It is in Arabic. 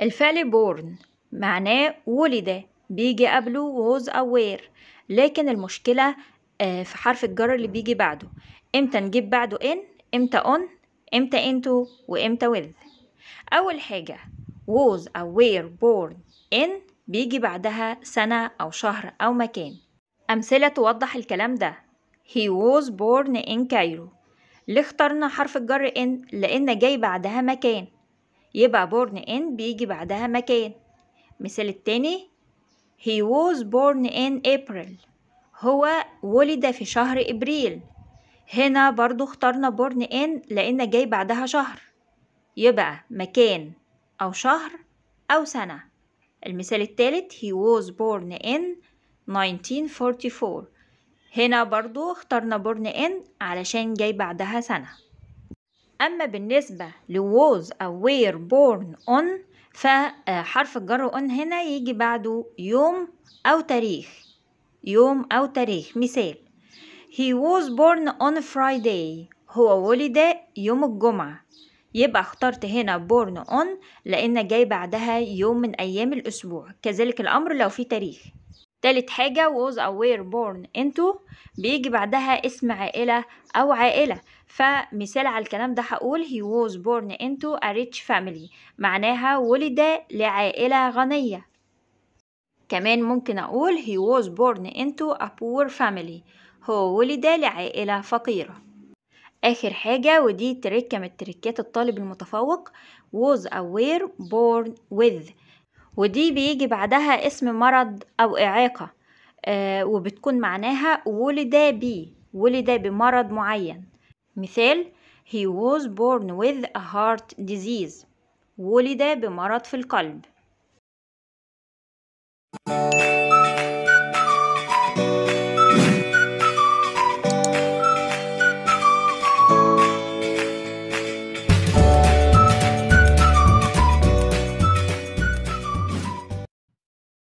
الفعل بورن معناه ولد بيجي قبله ووز أو وير لكن المشكلة آه، في حرف الجر اللي بيجي بعده امتى نجيب بعده ان امتى on امتى into وامتى with أول حاجة was أو were born in بيجي بعدها سنة أو شهر أو مكان أمثلة توضح الكلام ده he was born in Cairo ليه اخترنا حرف الجر ان لأن جاي بعدها مكان يبقى born in بيجي بعدها مكان مثال التاني he was born in April هو ولد في شهر إبريل هنا برضو اخترنا born in لأن جاي بعدها شهر يبقى مكان أو شهر أو سنة المثال التالت he was born in 1944 هنا برضو اخترنا born in علشان جاي بعدها سنة أما بالنسبة لووز أو وير بورن أون فحرف الجر أون هنا يجي بعده يوم أو تاريخ يوم أو تاريخ مثال He was born on Friday هو ولد يوم الجمعة يبقى اخترت هنا born on لان جاي بعدها يوم من ايام الاسبوع كذلك الامر لو في تاريخ تالت حاجة was أو were born into بيجي بعدها اسم عائلة أو عائلة فمثال على الكلام ده هقول he was born into a rich family معناها ولد لعائلة غنية كمان ممكن أقول he was born into a poor family هو ولد لعائلة فقيرة آخر حاجة ودي تركة من تركات الطالب المتفوق was aware born with ودي بيجي بعدها اسم مرض أو إعاقة آه وبتكون معناها ولد بي ولد بمرض معين مثال he was born with a heart disease ولد بمرض في القلب